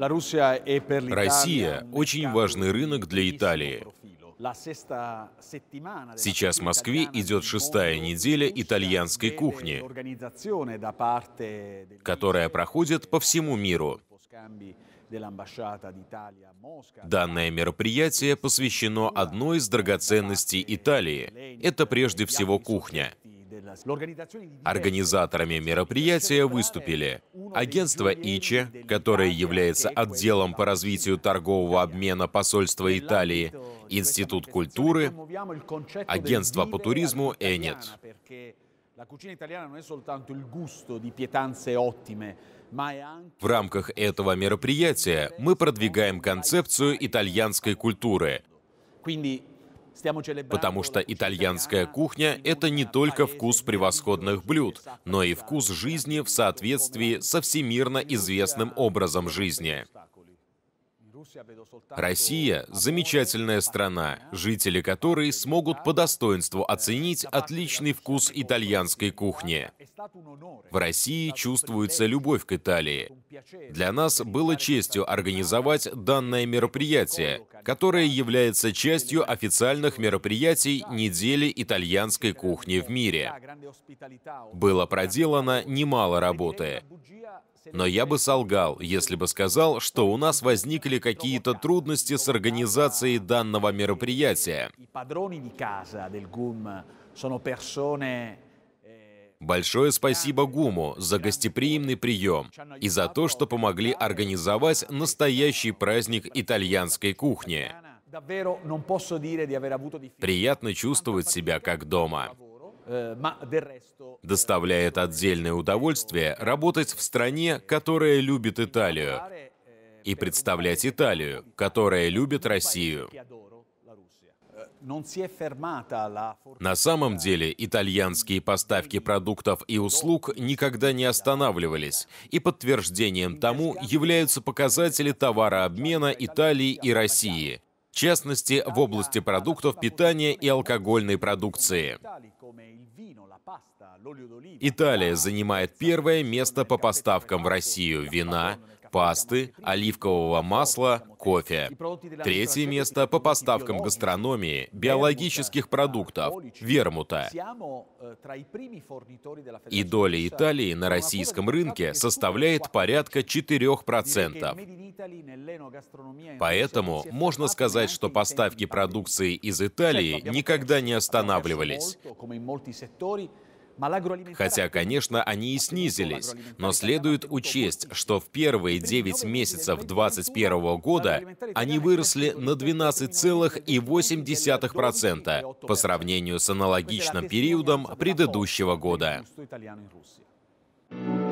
Россия – очень важный рынок для Италии. Сейчас в Москве идет шестая неделя итальянской кухни, которая проходит по всему миру. Данное мероприятие посвящено одной из драгоценностей Италии. Это прежде всего кухня. Организаторами мероприятия выступили Агентство ИЧЕ, которое является отделом по развитию торгового обмена посольства Италии, Институт культуры, агентство по туризму «Энет». В рамках этого мероприятия мы продвигаем концепцию итальянской культуры, Потому что итальянская кухня — это не только вкус превосходных блюд, но и вкус жизни в соответствии со всемирно известным образом жизни. Россия – замечательная страна, жители которой смогут по достоинству оценить отличный вкус итальянской кухни. В России чувствуется любовь к Италии. Для нас было честью организовать данное мероприятие, которое является частью официальных мероприятий недели итальянской кухни в мире. Было проделано немало работы. Но я бы солгал, если бы сказал, что у нас возникли какие-то трудности с организацией данного мероприятия. Большое спасибо ГУМу за гостеприимный прием и за то, что помогли организовать настоящий праздник итальянской кухни. Приятно чувствовать себя как дома. Eh, Доставляет отдельное удовольствие работать в стране, которая любит Италию, и eh, представлять Италию, которая любит Россию. На самом деле, итальянские поставки продуктов и услуг никогда не останавливались, и подтверждением тому являются показатели товарообмена Италии и России, в частности, в области продуктов питания и алкогольной продукции. Италия занимает первое место по поставкам в Россию вина, пасты, оливкового масла, кофе. Третье место по поставкам гастрономии, биологических продуктов, вермута. И доля Италии на российском рынке составляет порядка 4%. Поэтому можно сказать, что поставки продукции из Италии никогда не останавливались. Хотя, конечно, они и снизились, но следует учесть, что в первые 9 месяцев 2021 года они выросли на 12,8% по сравнению с аналогичным периодом предыдущего года. Thank you.